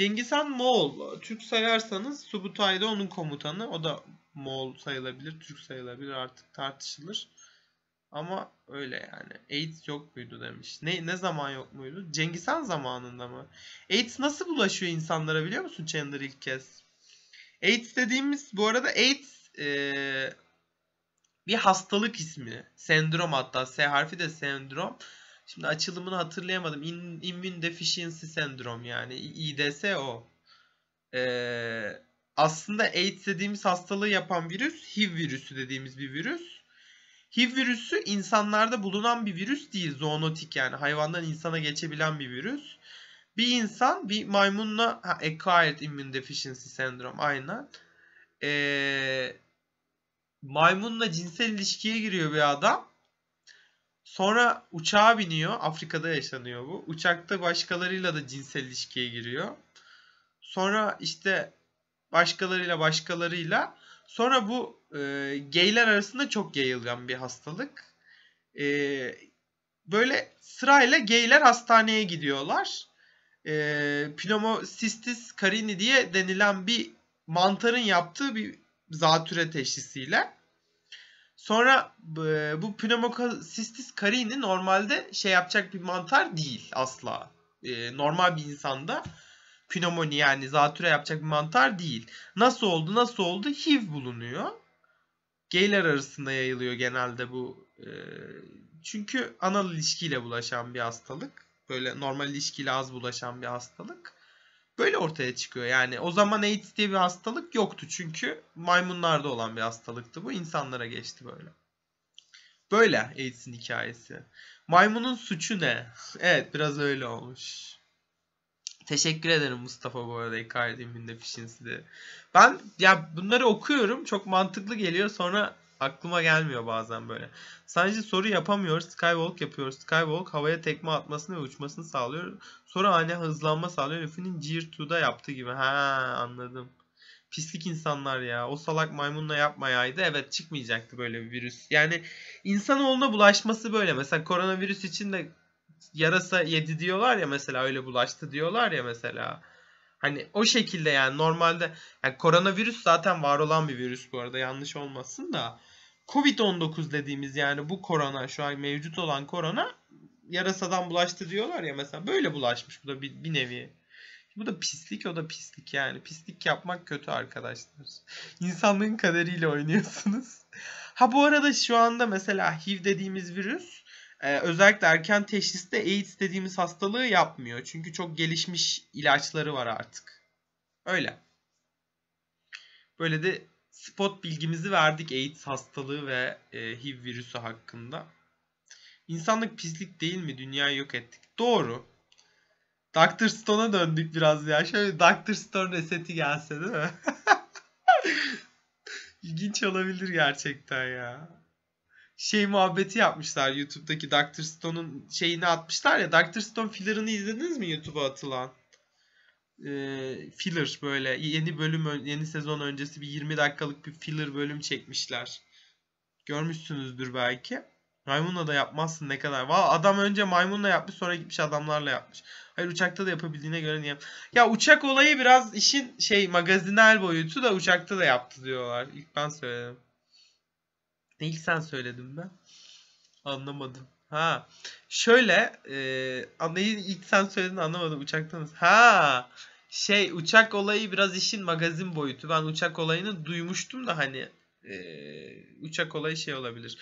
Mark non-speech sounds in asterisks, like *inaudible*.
Cengiz Han Moğol. Türk sayarsanız Subutay da onun komutanı. O da Moğol sayılabilir, Türk sayılabilir artık tartışılır. Ama öyle yani. AIDS yok muydu demiş. Ne, ne zaman yok muydu? Cengiz Han zamanında mı? AIDS nasıl bulaşıyor insanlara biliyor musun Chandler ilk kez? AIDS dediğimiz bu arada AIDS ee, bir hastalık ismi. Sendrom hatta S harfi de sendrom. Şimdi açılımını hatırlayamadım. In, immune Deficiency Sendrom yani IDS o. Ee, aslında AIDS dediğimiz hastalığı yapan virüs HIV virüsü dediğimiz bir virüs. HIV virüsü insanlarda bulunan bir virüs değil. Zoonotik yani hayvandan insana geçebilen bir virüs. Bir insan bir maymunla ha, acquired immune deficiency sendrom aynen. Ee, maymunla cinsel ilişkiye giriyor bir adam. Sonra uçağa biniyor. Afrika'da yaşanıyor bu. Uçakta başkalarıyla da cinsel ilişkiye giriyor. Sonra işte başkalarıyla başkalarıyla. Sonra bu e, geyler arasında çok yayılgan bir hastalık. E, böyle sırayla geyler hastaneye gidiyorlar. E, Pneumocystis carini diye denilen bir mantarın yaptığı bir zatüre teşhisiyle. Sonra bu pneumocystis carini normalde şey yapacak bir mantar değil asla. E, normal bir insanda pneumoni yani zatüre yapacak bir mantar değil. Nasıl oldu nasıl oldu HIV bulunuyor. Gayler arasında yayılıyor genelde bu. E, çünkü anal ilişkiyle bulaşan bir hastalık. Böyle normal ilişkiyle az bulaşan bir hastalık. Böyle ortaya çıkıyor yani. O zaman AIDS diye bir hastalık yoktu çünkü maymunlarda olan bir hastalıktı bu. insanlara geçti böyle. Böyle AIDS'in hikayesi. Maymunun suçu ne? *laughs* evet biraz öyle olmuş. Teşekkür ederim Mustafa bu arada Icardi'nin de fişinsi de. Ben ya bunları okuyorum çok mantıklı geliyor sonra Aklıma gelmiyor bazen böyle. Sadece soru yapamıyoruz. Skywalk yapıyoruz. Skywalk havaya tekme atmasını ve uçmasını sağlıyor. Sonra ani hızlanma sağlıyor. Luffy'nin Gear 2'da yaptığı gibi. Ha anladım. Pislik insanlar ya. O salak maymunla yapmayaydı. Evet çıkmayacaktı böyle bir virüs. Yani insanoğluna bulaşması böyle. Mesela koronavirüs için de yarasa yedi diyorlar ya mesela öyle bulaştı diyorlar ya mesela. Hani o şekilde yani normalde yani koronavirüs zaten var olan bir virüs bu arada yanlış olmasın da Covid-19 dediğimiz yani bu korona şu an mevcut olan korona yarasadan bulaştı diyorlar ya mesela böyle bulaşmış bu da bir, bir nevi. Bu da pislik o da pislik yani. Pislik yapmak kötü arkadaşlar. İnsanlığın kaderiyle oynuyorsunuz. Ha bu arada şu anda mesela HIV dediğimiz virüs ee, özellikle erken teşhiste AIDS dediğimiz hastalığı yapmıyor. Çünkü çok gelişmiş ilaçları var artık. Öyle. Böyle de spot bilgimizi verdik AIDS hastalığı ve e, HIV virüsü hakkında. İnsanlık pislik değil mi? Dünyayı yok ettik. Doğru. Dr. Stone'a döndük biraz ya. Şöyle Dr. Stone reseti gelse değil mi? *laughs* İlginç olabilir gerçekten ya şey muhabbeti yapmışlar YouTube'daki Doctor Stone'un şeyini atmışlar ya. Doctor Stone filler'ını izlediniz mi YouTube'a atılan? Ee, filler böyle yeni bölüm yeni sezon öncesi bir 20 dakikalık bir filler bölüm çekmişler. Görmüşsünüzdür belki. Maymunla da yapmazsın ne kadar. Valla adam önce maymunla yapmış sonra gitmiş adamlarla yapmış. Hayır uçakta da yapabildiğine göre niye? Ya uçak olayı biraz işin şey magazinel boyutu da uçakta da yaptı diyorlar. İlk ben söyledim. Ne ilk sen söyledin ben? Anlamadım. Ha. Şöyle e, anlayın ilk sen söyledin anlamadım uçaktanız. Ha. Şey uçak olayı biraz işin magazin boyutu. Ben uçak olayını duymuştum da hani e, uçak olayı şey olabilir.